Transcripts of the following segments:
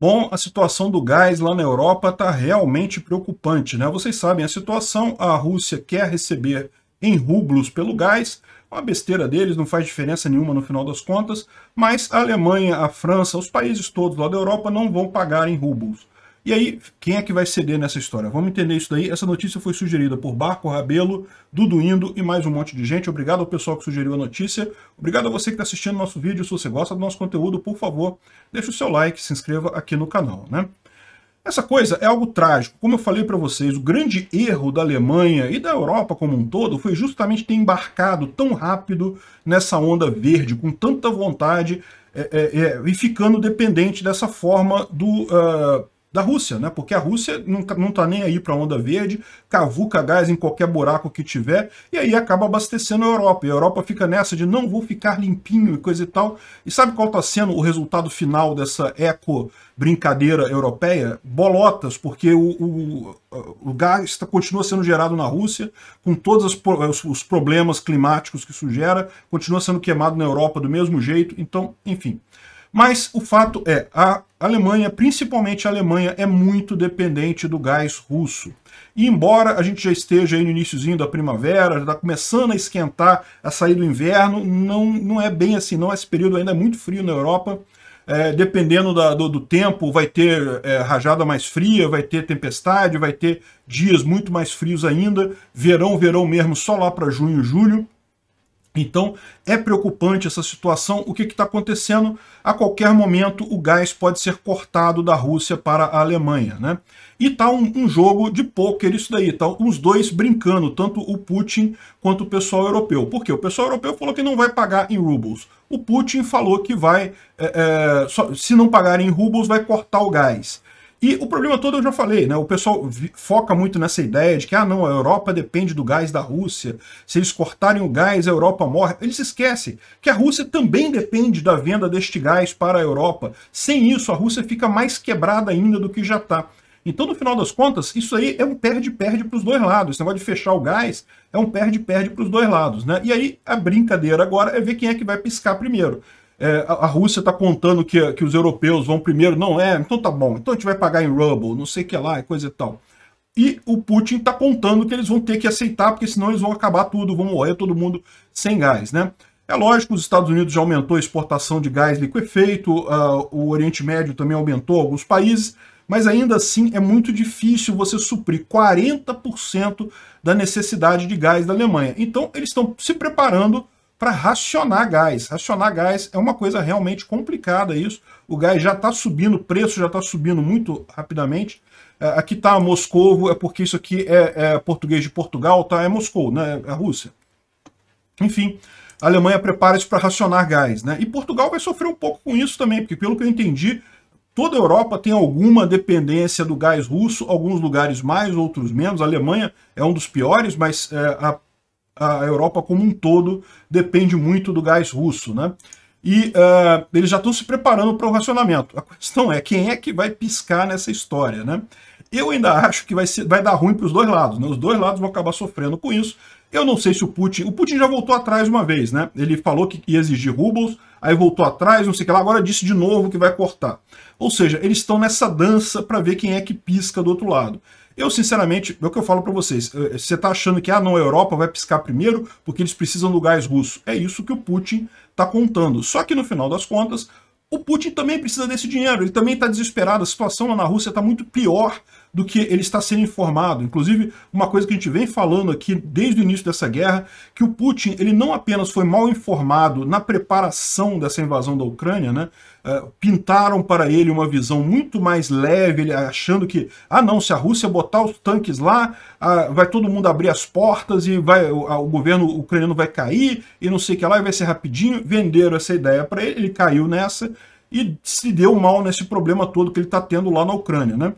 Bom, a situação do gás lá na Europa está realmente preocupante, né? Vocês sabem a situação, a Rússia quer receber em rublos pelo gás, uma besteira deles, não faz diferença nenhuma no final das contas, mas a Alemanha, a França, os países todos lá da Europa não vão pagar em rublos. E aí, quem é que vai ceder nessa história? Vamos entender isso daí. Essa notícia foi sugerida por Barco, Rabelo, Dudu Indo e mais um monte de gente. Obrigado ao pessoal que sugeriu a notícia. Obrigado a você que está assistindo nosso vídeo. Se você gosta do nosso conteúdo, por favor, deixe o seu like, se inscreva aqui no canal, né? Essa coisa é algo trágico. Como eu falei para vocês, o grande erro da Alemanha e da Europa como um todo foi justamente ter embarcado tão rápido nessa onda verde, com tanta vontade é, é, é, e ficando dependente dessa forma do uh, da Rússia, né? Porque a Rússia não, não tá nem aí para onda verde, cavuca gás em qualquer buraco que tiver, e aí acaba abastecendo a Europa. E a Europa fica nessa de não vou ficar limpinho e coisa e tal. E sabe qual tá sendo o resultado final dessa eco brincadeira europeia? Bolotas, porque o, o, o gás tá, continua sendo gerado na Rússia, com todos os, os problemas climáticos que isso gera, continua sendo queimado na Europa do mesmo jeito. Então, enfim. Mas o fato é, a Alemanha, principalmente a Alemanha, é muito dependente do gás russo. E embora a gente já esteja aí no iníciozinho da primavera, já está começando a esquentar, a sair do inverno, não, não é bem assim não, esse período ainda é muito frio na Europa, é, dependendo da, do, do, tempo, vai ter é, rajada mais fria, vai ter tempestade, vai ter dias muito mais frios ainda, verão, verão mesmo, só lá para junho, julho. Então é preocupante essa situação. O que está acontecendo? A qualquer momento o gás pode ser cortado da Rússia para a Alemanha. Né? E tá um, um jogo de pôquer isso daí. Tá os dois brincando, tanto o Putin quanto o pessoal europeu. Porque o pessoal europeu falou que não vai pagar em rublos. O Putin falou que vai, é, é, só, se não pagar em rublos, vai cortar o gás. E o problema todo eu já falei, né? O pessoal foca muito nessa ideia de que, ah, não, a Europa depende do gás da Rússia. Se eles cortarem o gás, a Europa morre. Eles esquecem que a Rússia também depende da venda deste gás para a Europa. Sem isso, a Rússia fica mais quebrada ainda do que já está. Então, no final das contas, isso aí é um perde-perde para os dois lados. Esse negócio de fechar o gás é um perde-perde para os dois lados, né? E aí a brincadeira agora é ver quem é que vai piscar primeiro é, a Rússia está contando que, que os europeus vão primeiro. Não é, então tá bom, então a gente vai pagar em rubble, não sei o que lá, coisa e tal. E o Putin está contando que eles vão ter que aceitar, porque senão eles vão acabar tudo, vão morrer todo mundo sem gás, né? É lógico, os Estados Unidos já aumentou a exportação de gás liquefeito, uh, o Oriente Médio também aumentou alguns países, mas ainda assim é muito difícil você suprir 40% da necessidade de gás da Alemanha. Então eles estão se preparando para racionar gás. Racionar gás é uma coisa realmente complicada isso. O gás já está subindo, o preço já está subindo muito rapidamente. É, aqui está Moscou, é porque isso aqui é, é, português de Portugal, tá? É Moscou, né? É a Rússia. Enfim, a Alemanha prepara-se para racionar gás, né? E Portugal vai sofrer um pouco com isso também, porque pelo que eu entendi, toda a Europa tem alguma dependência do gás russo, alguns lugares mais, outros menos. A Alemanha é um dos piores, mas é, a a Europa como um todo depende muito do gás russo, né? E uh, eles já estão se preparando para o racionamento. A questão é quem é que vai piscar nessa história, né? Eu ainda acho que vai, ser, vai dar ruim para os dois lados, né? Os dois lados vão acabar sofrendo com isso. Eu não sei se o Putin... O Putin já voltou atrás uma vez, né? Ele falou que ia exigir rublos, aí voltou atrás, não sei o que lá, agora disse de novo que vai cortar. Ou seja, eles estão nessa dança para ver quem é que pisca do outro lado. Eu, sinceramente, é o que eu falo para vocês. Eh, eh, você está achando que, ah, não, a Europa vai piscar primeiro porque eles precisam do gás russo. É isso que o Putin está contando. Só que, no final das contas, o Putin também precisa desse dinheiro. Ele também está desesperado. A situação lá na Rússia está muito pior do que ele está sendo informado. Inclusive, uma coisa que a gente vem falando aqui desde o início dessa guerra, que o Putin ele não apenas foi mal informado na preparação dessa invasão da Ucrânia, né? Uh, pintaram para ele uma visão muito mais leve, ele achando que, ah não, se a Rússia botar os tanques lá, ah, vai todo mundo abrir as portas e vai, o, o, governo ucraniano vai cair e não sei o que lá, e vai ser rapidinho. Venderam essa ideia para ele, ele caiu nessa e se deu mal nesse problema todo que ele está tendo lá na Ucrânia, né?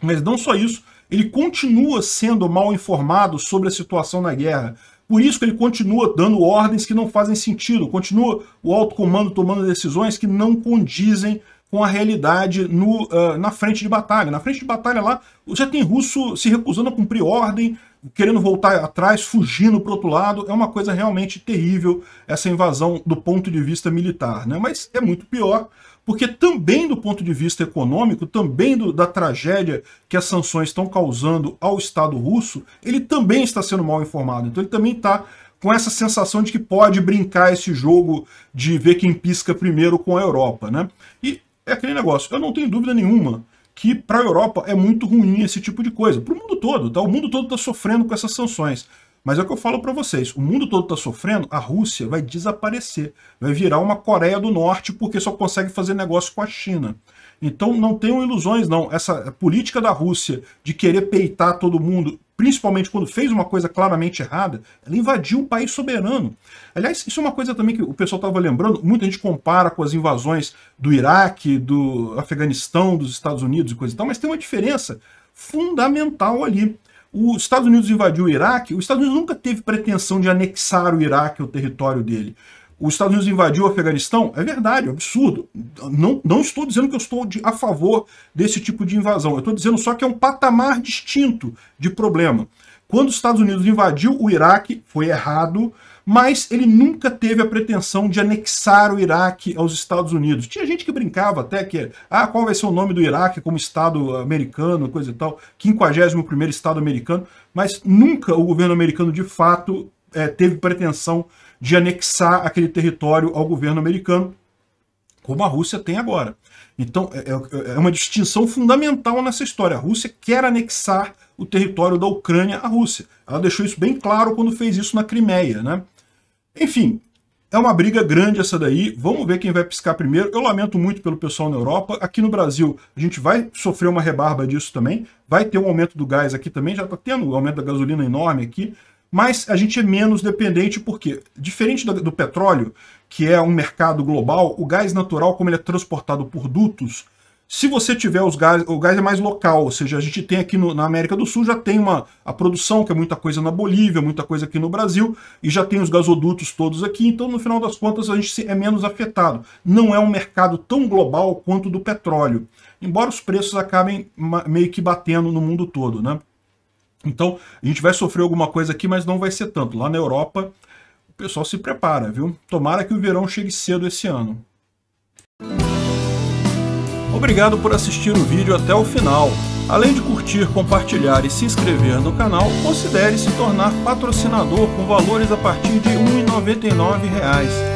Mas não só isso, ele continua sendo mal informado sobre a situação na guerra. Por isso que ele continua dando ordens que não fazem sentido, continua o alto comando tomando decisões que não condizem com a realidade no, uh, na frente de batalha. Na frente de batalha lá, você tem russo se recusando a cumprir ordem, querendo voltar atrás, fugindo para outro lado. É uma coisa realmente terrível essa invasão do ponto de vista militar. Né? Mas é muito pior, porque também do ponto de vista econômico, também do, da tragédia que as sanções estão causando ao Estado russo, ele também está sendo mal informado. Então ele também está com essa sensação de que pode brincar esse jogo de ver quem pisca primeiro com a Europa. Né? E é aquele negócio, eu não tenho dúvida nenhuma que para a Europa é muito ruim esse tipo de coisa. Para o mundo todo, tá? O mundo todo está sofrendo com essas sanções. Mas é o que eu falo para vocês, o mundo todo está sofrendo, a Rússia vai desaparecer, vai virar uma Coreia do Norte porque só consegue fazer negócio com a China. Então não tenham ilusões não, essa política da Rússia de querer peitar todo mundo principalmente quando fez uma coisa claramente errada, ela invadiu um país soberano. Aliás, isso é uma coisa também que o pessoal estava lembrando, muita gente compara com as invasões do Iraque, do Afeganistão, dos Estados Unidos e coisa e tal, mas tem uma diferença fundamental ali. Os Estados Unidos invadiu o Iraque, os Estados Unidos nunca teve pretensão de anexar o Iraque ao território dele os Estados Unidos invadiu o Afeganistão? É verdade, é um absurdo. Não, não estou dizendo que eu estou de, a favor desse tipo de invasão. Eu estou dizendo só que é um patamar distinto de problema. Quando os Estados Unidos invadiu o Iraque, foi errado, mas ele nunca teve a pretensão de anexar o Iraque aos Estados Unidos. Tinha gente que brincava até que, ah, qual vai ser o nome do Iraque como Estado americano, coisa e tal, 51º Estado americano, mas nunca o governo americano, de fato, é, teve pretensão de anexar aquele território ao governo americano, como a Rússia tem agora. Então, é, é, é uma distinção fundamental nessa história. A Rússia quer anexar o território da Ucrânia à Rússia. Ela deixou isso bem claro quando fez isso na Crimeia. Né? Enfim, é uma briga grande essa daí. Vamos ver quem vai piscar primeiro. Eu lamento muito pelo pessoal na Europa. Aqui no Brasil, a gente vai sofrer uma rebarba disso também. Vai ter um aumento do gás aqui também. Já está tendo um aumento da gasolina enorme aqui mas a gente é menos dependente porque, diferente do, do, petróleo, que é um mercado global, o gás natural, como ele é transportado por dutos, se você tiver os gás, o gás é mais local, ou seja, a gente tem aqui no, na América do Sul, já tem uma, a produção, que é muita coisa na Bolívia, muita coisa aqui no Brasil, e já tem os gasodutos todos aqui, então no final das contas a gente é menos afetado. Não é um mercado tão global quanto o do petróleo, embora os preços acabem meio que batendo no mundo todo, né? Então, a gente vai sofrer alguma coisa aqui, mas não vai ser tanto. Lá na Europa, o pessoal se prepara, viu? Tomara que o verão chegue cedo esse ano. Obrigado por assistir o vídeo até o final. Além de curtir, compartilhar e se inscrever no canal, considere se tornar patrocinador com valores a partir de R$ 1,99